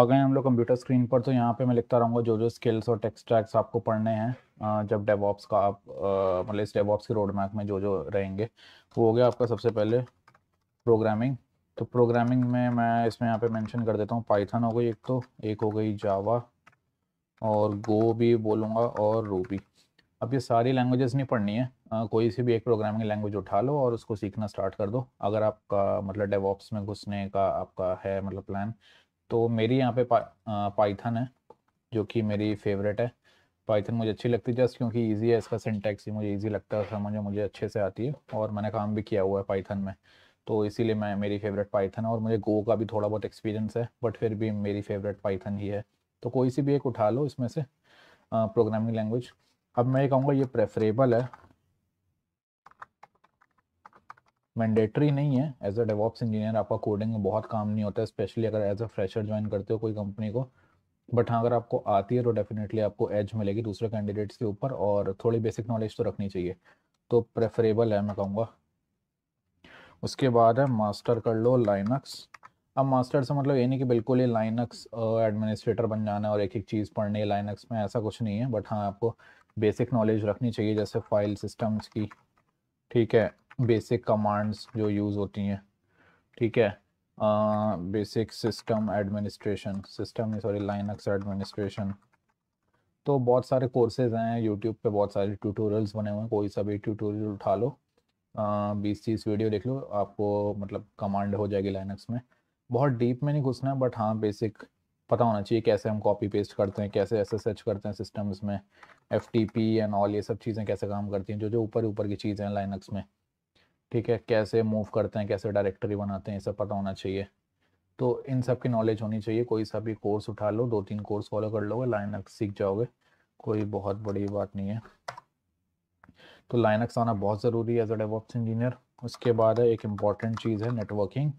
आ गए हम लोग कंप्यूटर स्क्रीन पर तो यहाँ पे मैं लिखता रहूँगा जो जो स्किल्स और टेक्सट्रैक्स आपको पढ़ने हैं जब डेवॉप्स का आप मतलब इस डेवॉप्स के रोड मैप में जो जो रहेंगे वो हो गया आपका सबसे पहले प्रोग्रामिंग तो प्रोग्रामिंग में मैं इसमें यहाँ पे मेंशन कर देता हूँ पाइथन हो गई एक तो एक हो गई जावा और गो भी बोलूँगा और रूबी अब ये सारी लैंग्वेजेस नहीं पढ़नी है आ, कोई सी भी एक प्रोग्रामिंग लैंग्वेज उठा लो और उसको सीखना स्टार्ट कर दो अगर आपका मतलब डेवॉप्स में घुसने का आपका है मतलब प्लान तो मेरी यहाँ पे पाइथन है जो कि मेरी फेवरेट है पाइथन मुझे अच्छी लगती है जस्ट क्योंकि ईजी है इसका सिंटैक्स ही मुझे ईजी लगता है समझ मुझे अच्छे से आती है और मैंने काम भी किया हुआ है पाइथन में तो इसीलिए मैं मेरी फेवरेट पाइथन है और मुझे गो का भी थोड़ा बहुत एक्सपीरियंस है बट फिर भी मेरी फेवरेट पाइथन ही है तो कोई सी भी एक उठा लो इसमें से प्रोग्रामिंग लैंग्वेज अब मैं ये कहूँगा ये प्रेफरेबल है मैंडेटरी नहीं है एज अ डेवॉप्स इंजीनियर आपका कोडिंग में बहुत काम नहीं होता है स्पेशली अगर एज अ फ्रेशर ज्वाइन करते हो कोई कंपनी को बट हाँ अगर आपको आती है तो डेफिनेटली आपको एज मिलेगी दूसरे कैंडिडेट्स के ऊपर और थोड़ी बेसिक नॉलेज तो रखनी चाहिए तो प्रेफरेबल है मैं कहूँगा उसके बाद है मास्टर कर लो लाइनक्स अब मास्टर से मतलब ये नहीं कि बिल्कुल ही लाइनक्स एडमिनिस्ट्रेटर बन जाना और एक एक चीज़ पढ़नी है लाइनक्स में ऐसा कुछ नहीं है बट हाँ आपको बेसिक नॉलेज रखनी चाहिए जैसे फाइल सिस्टम्स की ठीक है बेसिक कमांड्स जो यूज़ होती हैं ठीक है basic system administration system sorry Linux administration तो बहुत सारे कोर्सेज हैं यूट्यूब पे बहुत सारे ट्यूटोरियल्स बने हुए हैं कोई सा भी ट्यूटोरियल उठा लो बीस तीस वीडियो देख लो आपको मतलब कमांड हो जाएगी लाइनक्स में बहुत डीप में नहीं घुसना है बट हाँ बेसिक पता होना चाहिए कैसे हम कॉपी पेस्ट करते हैं कैसे एस करते हैं सिस्टम्स में एफ एंड ऑल ये सब चीज़ें कैसे काम करती हैं जो जो ऊपर ऊपर की चीज़ें हैं लाइनक्स में ठीक है कैसे मूव करते हैं कैसे डायरेक्टरी बनाते हैं ये सब पता होना चाहिए तो इन सब की नॉलेज होनी चाहिए कोई सा भी कोर्स उठा लो दो तीन कोर्स फॉलो कर लोगे लाइनक्स सीख जाओगे कोई बहुत बड़ी बात नहीं है तो लाइनक्स आना बहुत ज़रूरी है एज अ डेवॉप्स इंजीनियर उसके बाद एक इम्पॉर्टेंट चीज़ है नेटवर्किंग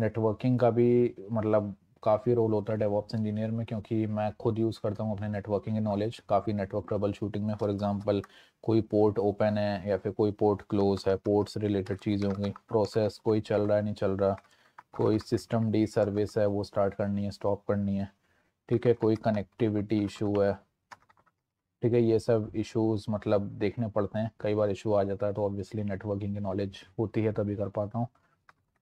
नेटवर्किंग का भी मतलब काफ़ी रोल होता है डेवॉप्स इंजीनियर में क्योंकि मैं खुद यूज़ करता हूँ अपने नेटवर्किंग नॉलेज काफ़ी नेटवर्क ट्रबल शूटिंग में फॉर एग्जांपल कोई पोर्ट ओपन है या फिर कोई पोर्ट क्लोज है पोर्ट्स रिलेटेड चीज़ें होंगी प्रोसेस कोई चल रहा है नहीं चल रहा कोई सिस्टम डी सर्विस है वो स्टार्ट करनी है स्टॉप करनी है ठीक है कोई कनेक्टिविटी इशू है ठीक है ये सब इशूज़ मतलब देखने पड़ते हैं कई बार इशू आ जाता है तो ऑब्वियसली नेटवर्किंग की नॉलेज होती है तभी कर पाता हूँ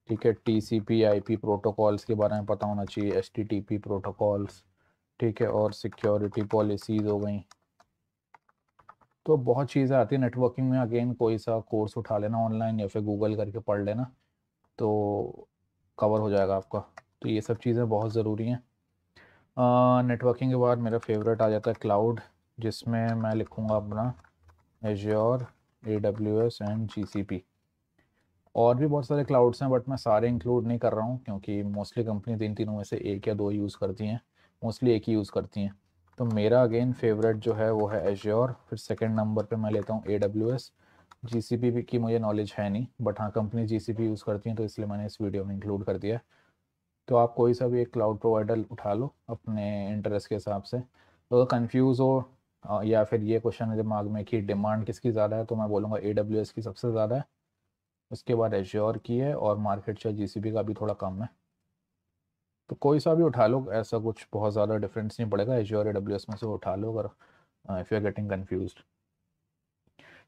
ठीक है T C P I P protocols के बारे में पता होना चाहिए S T T P protocols ठीक है और सिक्योरिटी पॉलिसीज हो गई तो बहुत चीज़ें आती है नेटवर्किंग में अगेन कोई सा कोर्स उठा लेना ऑनलाइन या फिर गूगल करके पढ़ लेना तो कवर हो जाएगा आपका तो ये सब चीज़ें बहुत ज़रूरी हैं नेटवर्किंग के बाद मेरा फेवरेट आ जाता है क्लाउड जिसमें मैं लिखूँगा अपना Azure A W S and G C P और भी बहुत सारे क्लाउड्स हैं बट मैं सारे इंक्लूड नहीं कर रहा हूँ क्योंकि मोस्टली कंपनी तीन तीनों में से एक या दो यूज़ करती हैं मोस्टली एक ही यूज़ करती हैं तो मेरा अगेन फेवरेट जो है वो है एश्योर फिर सेकेंड नंबर पर मैं लेता हूँ A W S G C P की मुझे नॉलेज है नहीं बट हाँ company G C P use करती हैं तो इसलिए मैंने इस वीडियो में इंक्लूड कर दिया है तो आप कोई सा भी एक क्लाउड प्रोवाइडर उठा लो अपने इंटरेस्ट के हिसाब से तो कन्फ्यूज़ हो या फिर ये क्वेश्चन है दिमाग में कि डिमांड किसकी ज़्यादा है तो मैं बोलूँगा ए डब्ल्यू एस की सबसे ज़्यादा है उसके बाद एश्योर की है और मार्केट शेयर जीसीबी का भी थोड़ा कम है तो कोई सा भी उठा लो ऐसा कुछ बहुत ज़्यादा डिफरेंस नहीं पड़ेगा एश्योर ए डब्ल्यू में से उठा लो अगर if you are getting confuse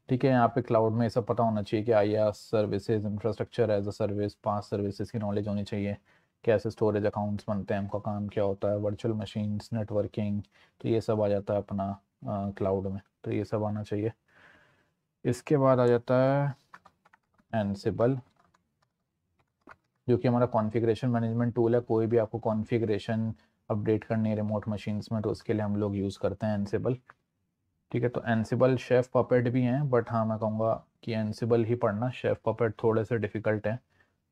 ठीक है यहाँ पे क्लाउड में ये सब पता होना चाहिए कि I services infrastructure as a service पांच सर्विसेज की नॉलेज होनी चाहिए कैसे स्टोरेज अकाउंट्स बनते हैं उनका काम क्या होता है वर्चुअल मशीन्स नेटवर्किंग तो ये सब आ जाता है अपना क्लाउड में तो ये सब आना चाहिए इसके बाद आ जाता है एनसिबल जो कि हमारा कॉन्फ़िगरेशन मैनेजमेंट टूल है कोई भी आपको कॉन्फ़िगरेशन अपडेट करनी है रिमोट मशीन्स में तो उसके लिए हम लोग यूज़ करते हैं एनसिबल ठीक है तो एनसिबल शेफ़ पपेट भी हैं बट हाँ मैं कहूँगा कि एनसिबल ही पढ़ना शेफ़ पपेट थोड़े से डिफ़िकल्ट हैं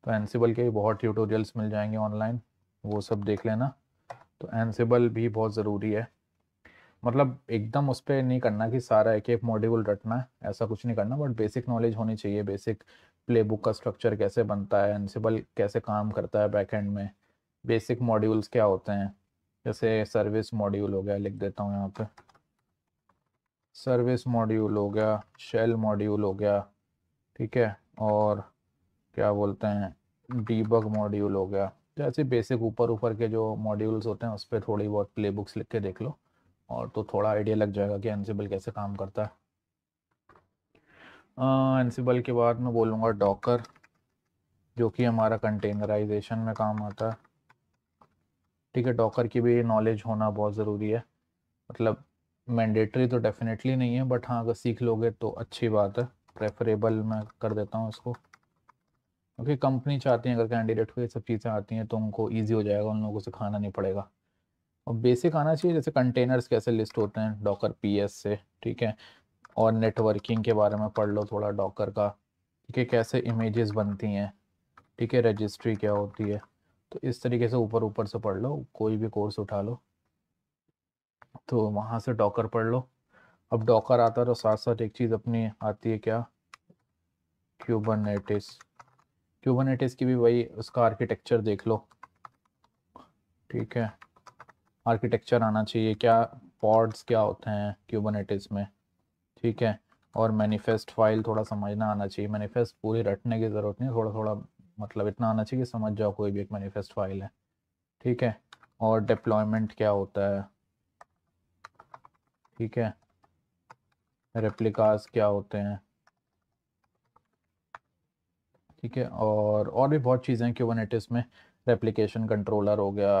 तो एनसिबल के भी बहुत ट्यूटोरियल्स मिल जाएंगे ऑनलाइन वो सब देख लेना तो एनसिबल भी बहुत ज़रूरी है मतलब एकदम उस पर नहीं करना कि सारा एक एक मॉड्यूल रटना है ऐसा कुछ नहीं करना बट बेसिक नॉलेज होनी चाहिए बेसिक प्लेबुक का स्ट्रक्चर कैसे बनता है एनसीबल कैसे काम करता है बैकएंड में बेसिक मॉड्यूल्स क्या होते हैं जैसे सर्विस मॉड्यूल हो गया लिख देता हूँ यहाँ पे सर्विस मॉड्यूल हो गया शेल मॉड्यूल हो गया ठीक है और क्या बोलते हैं डीबग मॉड्यूल हो गया जैसे बेसिक ऊपर ऊपर के जो मॉड्यूल्स होते हैं उस पर थोड़ी बहुत बुक्स लिख के देख लो और तो थोड़ा आइडिया लग जाएगा कि एनसीबल कैसे काम करता है एनसीबल के बाद मैं बोलूँगा डॉकर जो कि हमारा कंटेनराइजेशन में काम आता है ठीक है डॉकर की भी नॉलेज होना बहुत ज़रूरी है मतलब मैंडेटरी तो डेफिनेटली नहीं है बट हाँ अगर सीख लोगे तो अच्छी बात है प्रेफरेबल मैं कर देता हूँ इसको क्योंकि कंपनी चाहती है अगर कैंडिडेट को ये सब चीज़ें आती हैं तो उनको ईजी हो जाएगा उन लोगों को सिखाना नहीं पड़ेगा और बेसिक आना चाहिए जैसे कंटेनर्स कैसे लिस्ट होते हैं डॉकर पीएस से ठीक है और नेटवर्किंग के बारे में पढ़ लो थोड़ा डॉकर का ठीक है कैसे इमेजेस बनती हैं ठीक है रजिस्ट्री क्या होती है तो इस तरीके से ऊपर ऊपर से पढ़ लो कोई भी कोर्स उठा लो तो वहाँ से डॉकर पढ़ लो अब डॉकर आता है तो साथ साथ एक चीज़ अपनी आती है क्या क्यूबन क्यूबरनेटिस की भी वही उसका आर्किटेक्चर देख लो ठीक है आर्किटेक्चर आना चाहिए क्या पॉड्स क्या होते हैं क्यूबनेटिस में ठीक है और मैनिफेस्ट फाइल थोड़ा समझना आना चाहिए मैनिफेस्ट पूरी रटने की ज़रूरत नहीं थोड़ा थोड़ा मतलब इतना आना चाहिए कि समझ जाओ कोई भी एक मैनिफेस्ट फाइल है ठीक है और डिप्लॉयमेंट क्या होता है ठीक है रेप्लिकास क्या होते हैं ठीक है और और भी बहुत चीज़ें क्यूबनेटिस में रेप्लिकेशन कंट्रोलर हो गया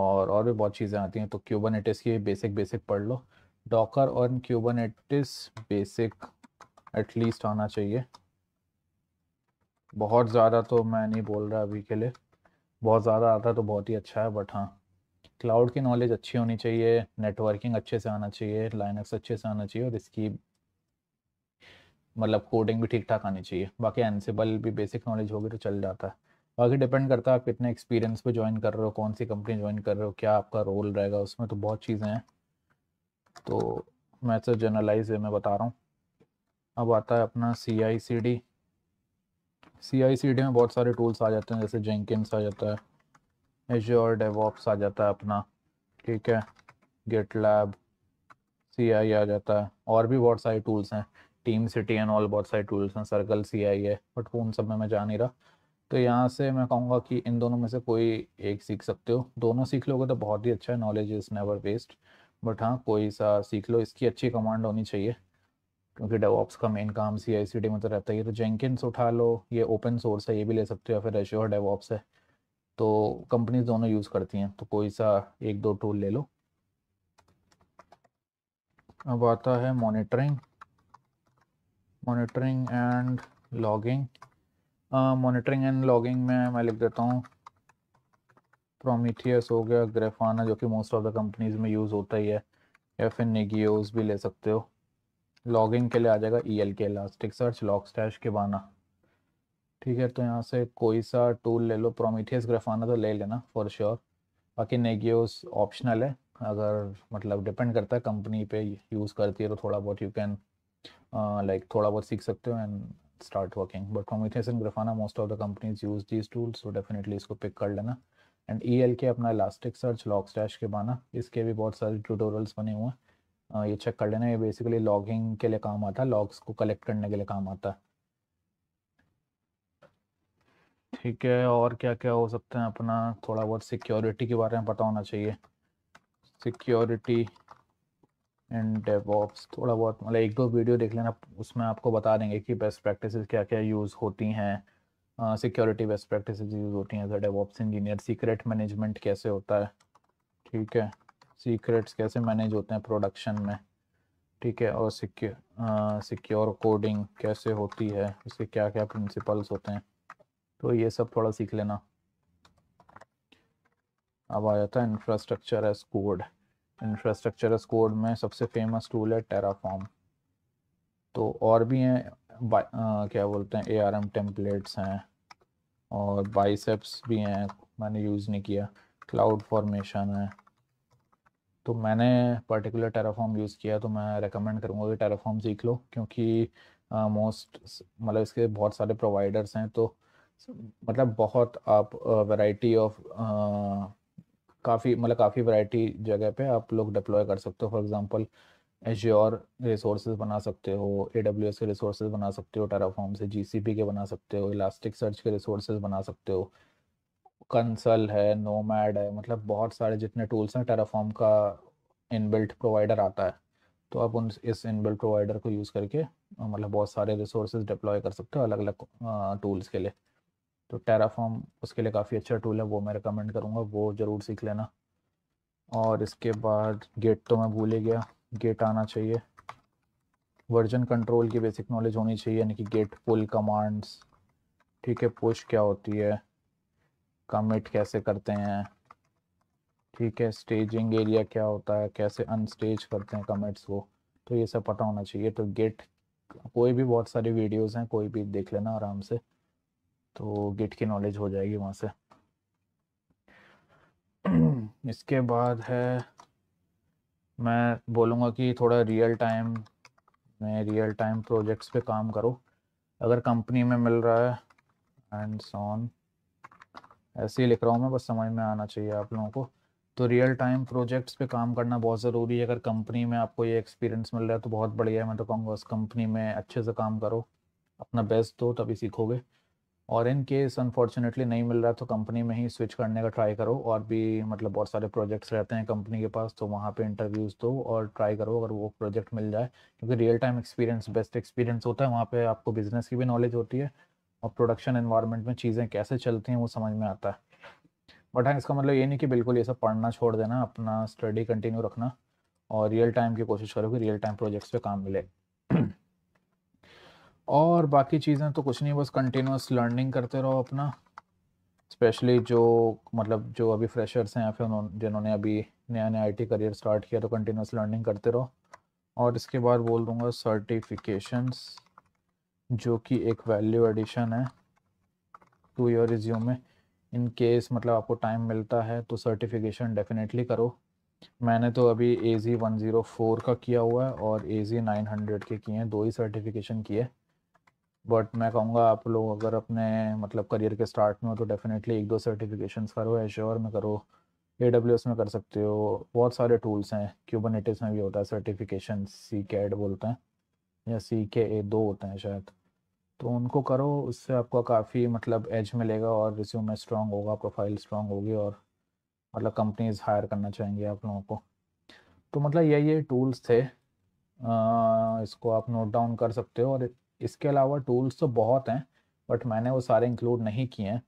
और और भी बहुत चीज़ें आती हैं तो क्यूबरनेटिस की बेसिक बेसिक पढ़ लो डॉकर और क्यूबरनेटिस बेसिक एटलीस्ट आना चाहिए बहुत ज़्यादा तो मैं नहीं बोल रहा अभी के लिए बहुत ज़्यादा आता है तो बहुत ही अच्छा है बट हाँ क्लाउड की नॉलेज अच्छी होनी चाहिए नेटवर्किंग अच्छे से आना चाहिए लाइनक्स अच्छे से आना चाहिए और इसकी मतलब कोडिंग भी ठीक ठाक आनी चाहिए बाकी एनसेबल भी बेसिक नॉलेज होगी तो चल जाता है बाकी डिपेंड करता है आप कितने एक्सपीरियंस पे ज्वाइन कर रहे हो कौन सी कंपनी ज्वाइन कर रहे हो क्या आपका रोल रहेगा उसमें तो बहुत चीज़ें हैं तो मैं सर तो जनरलाइज है मैं बता रहा हूँ अब आता है अपना सी आई सी डी सी आई सी डी में बहुत सारे टूल्स आ जाते हैं जैसे जेंकिस आ जाता है एजोर डेवॉप्स आ जाता है अपना ठीक है गेट लैब सी आई आ जाता है और भी बहुत सारे टूल्स हैं टीम सिटी एंड ऑल बहुत सारे टूल्स हैं सर्कल सी आई है बट उन सब में मैं जा नहीं रहा तो यहाँ से मैं कहूँगा कि इन दोनों में से कोई एक सीख सकते हो दोनों सीख लोगे तो बहुत ही अच्छा है knowledge is never waste but हाँ कोई सा सीख लो इसकी अच्छी कमांड होनी चाहिए क्योंकि डेवॉप्स का मेन काम सी आई सी डी में तो रहता है तो जेंकिन्स उठा लो ये ओपन सोर्स है ये भी ले सकते हो या फिर एश्योर डेवॉप्स है तो कंपनीज दोनों यूज़ करती हैं तो कोई सा एक दो टूल ले लो अब आता है monitoring monitoring and logging monitoring and logging में मैं लिख देता हूँ प्रोमीथियस हो गया ग्रेफाना जो कि most of the companies use यूज़ होता ही है या फिर निगियोज भी ले सकते हो लॉगिंग के लिए आ जाएगा E L K Elasticsearch Logstash Kibana ठीक है तो यहाँ से कोई सा टूल ले लो प्रोमीथियस ग्रेफाना तो ले लेना फॉर श्योर बाकी नेगियोस ऑप्शनल है अगर मतलब डिपेंड करता है कंपनी पे यूज़ करती है तो थोड़ा बहुत यू कैन लाइक थोड़ा बहुत सीख सकते हो and start working but prometheus and grafana most of the companies use these tools so definitely इसको pick कर लेना एंड ई एल के अपना इलास्टिक सर्च लॉक स्टैश के बाना इसके भी बहुत सारे ट्यूटोरियल्स बने हुए हैं ये चेक कर लेना ये बेसिकली लॉगिंग के लिए काम आता है लॉग्स को कलेक्ट करने के लिए काम आता है ठीक है और क्या क्या हो सकते हैं अपना थोड़ा बहुत सिक्योरिटी के बारे में पता होना चाहिए सिक्योरिटी एंड डेवॉप्स थोड़ा बहुत मतलब एक दो वीडियो देख लेना उसमें आपको बता देंगे कि बेस्ट प्रैक्टिस क्या क्या यूज़ होती हैं सिक्योरिटी बेस्ट प्रैक्टिस यूज़ होती हैं डेवॉप्स इंजीनियर सीक्रेट मैनेजमेंट कैसे होता है ठीक है सीक्रेट्स कैसे मैनेज होते हैं प्रोडक्शन में ठीक है और सिक्योर सिक्योर कोडिंग कैसे होती है उसके क्या क्या प्रिंसिपल्स होते हैं तो ये सब थोड़ा सीख लेना अब आ जाता है infrastructure as code infrastructure code में सबसे फेमस टूल है टेराफॉर्म तो और भी हैं क्या बोलते हैं ए आर एम टेम्पलेट्स हैं और बाइसेप्स भी हैं मैंने यूज़ नहीं किया क्लाउड फॉर्मेशन है तो मैंने पर्टिकुलर टेराफॉर्म यूज़ किया तो मैं रेकमेंड करूँगा कि टेराफॉर्म सीख लो क्योंकि मोस्ट मतलब इसके बहुत सारे प्रोवाइडर्स हैं तो मतलब बहुत आप वैरायटी ऑफ काफ़ी मतलब काफ़ी वैरायटी जगह पे आप लोग डिप्लॉय कर सकते हो फॉर एग्जांपल एच रिसोर्सेज बना सकते हो ए डब्ल्यू एस के रिसोर्सेज बना सकते हो टेराफॉर्म से जी सी पी के बना सकते हो इलास्टिक सर्च के रिसोर्सेज बना सकते हो कंसल है नोमैड है मतलब बहुत सारे जितने टूल्स हैं टेराफॉर्म का इनबिल्ट प्रोवाइडर आता है तो आप उन इस इनबिल्ट प्रोवाइडर को यूज़ करके मतलब बहुत सारे रिसोर्सेज डिप्लॉय कर सकते हो अलग अलग टूल्स के लिए तो टेराफॉर्म उसके लिए काफ़ी अच्छा टूल है वो मैं रिकमेंड करूँगा वो ज़रूर सीख लेना और इसके बाद गेट तो मैं भूल ही गया गेट आना चाहिए वर्जन कंट्रोल की बेसिक नॉलेज होनी चाहिए यानी कि गेट पुल कमांड्स ठीक है पुश क्या होती है कमिट कैसे करते हैं ठीक है स्टेजिंग एरिया क्या होता है कैसे अनस्टेज करते हैं कमेंट्स को तो ये सब पता होना चाहिए तो गेट कोई भी बहुत सारी वीडियोस हैं कोई भी देख लेना आराम से तो गिट की नॉलेज हो जाएगी वहाँ से इसके बाद है मैं बोलूँगा कि थोड़ा रियल टाइम में रियल टाइम प्रोजेक्ट्स पे काम करो अगर कंपनी में मिल रहा है एंड सॉन ऐसे ही लिख रहा हूँ मैं बस समझ में आना चाहिए आप लोगों को तो रियल टाइम प्रोजेक्ट्स पे काम करना बहुत ज़रूरी है अगर कंपनी में आपको ये एक्सपीरियंस मिल रहा है तो बहुत बढ़िया है मैं तो कहूँगा उस कंपनी में अच्छे से काम करो अपना बेस्ट दो तभी सीखोगे और इन केस अनफॉर्चुनेटली नहीं मिल रहा तो कंपनी में ही स्विच करने का ट्राई करो और भी मतलब बहुत सारे प्रोजेक्ट्स रहते हैं कंपनी के पास तो वहाँ पे इंटरव्यूज़ दो और ट्राई करो अगर वो प्रोजेक्ट मिल जाए क्योंकि real time experience best experience होता है वहाँ पे आपको बिजनेस की भी नॉलेज होती है और प्रोडक्शन इन्वायरमेंट में चीज़ें कैसे चलती हैं वो समझ में आता है बट हाँ इसका मतलब ये नहीं कि बिल्कुल ये सब पढ़ना छोड़ देना अपना स्टडी कंटिन्यू रखना और रियल टाइम की कोशिश करो कि रियल टाइम प्रोजेक्ट्स पर काम मिले और बाकी चीज़ें तो कुछ नहीं बस कंटिन्यूस लर्निंग करते रहो अपना स्पेशली जो मतलब जो अभी फ्रेशर्स हैं या फिर उन्होंने जिन्होंने अभी नया नया आईटी करियर स्टार्ट किया तो कंटिन्यूस लर्निंग करते रहो और इसके बाद बोल दूँगा सर्टिफिकेशंस जो कि एक वैल्यू एडिशन है टू योर रिज्यूम में इन केस मतलब आपको टाइम मिलता है तो सर्टिफिकेशन डेफिनेटली करो मैंने तो अभी A G one zero four का किया हुआ है और ए जी नाइन हंड्रेड के किए हैं दो ही सर्टिफिकेशन किए बट मैं कहूँगा आप लोग अगर अपने मतलब करियर के स्टार्ट में हो तो डेफिनेटली एक दो सर्टिफिकेशन करो एश्योर में करो ए डब्ल्यू एस में कर सकते हो बहुत सारे टूल्स हैं एटिस में भी होता है सर्टिफिकेशन सी के एड बोलते हैं या सी के ए दो होते हैं शायद तो उनको करो उससे आपको काफ़ी मतलब एज मिलेगा और में स्ट्रांग होगा प्रोफाइल स्ट्रांग होगी और मतलब कंपनीज हायर करना चाहेंगे आप लोगों को तो मतलब यही ये टूल्स थे आ, इसको आप नोट डाउन कर सकते हो और इसके अलावा टूल्स तो बहुत हैं बट मैंने वो सारे इंक्लूड नहीं किए हैं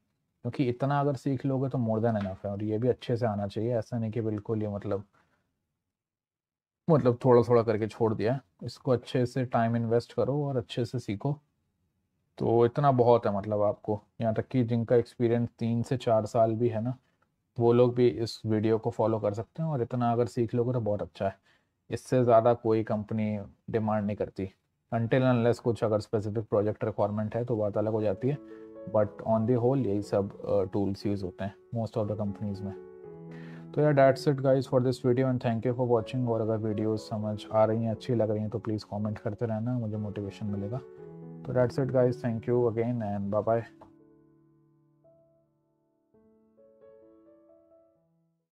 क्योंकि इतना अगर सीख लोगे तो मोर देन एनफ है और ये भी अच्छे से आना चाहिए ऐसा नहीं कि बिल्कुल ये मतलब मतलब थोड़ा थोड़ा करके छोड़ दिया इसको अच्छे से टाइम इन्वेस्ट करो और अच्छे से सीखो तो इतना बहुत है मतलब आपको यहाँ तक कि जिनका एक्सपीरियंस तीन से चार साल भी है ना वो लोग भी इस वीडियो को फॉलो कर सकते हैं और इतना अगर सीख लोगे तो बहुत अच्छा है इससे ज़्यादा कोई कंपनी डिमांड नहीं करती अनटिल अनलेस कुछ अगर स्पेसिफिक प्रोजेक्ट रिक्वायरमेंट है तो बात अलग हो जाती है बट ऑन दी होल यही सब टूल्स uh, यूज़ होते हैं मोस्ट ऑफ द कंपनीज में तो यार that's it guys for this video and thank you for watching और अगर वीडियोज़ समझ आ रही हैं अच्छी लग रही हैं तो प्लीज़ कॉमेंट करते रहना मुझे मोटिवेशन मिलेगा तो that's it guys thank you again and bye bye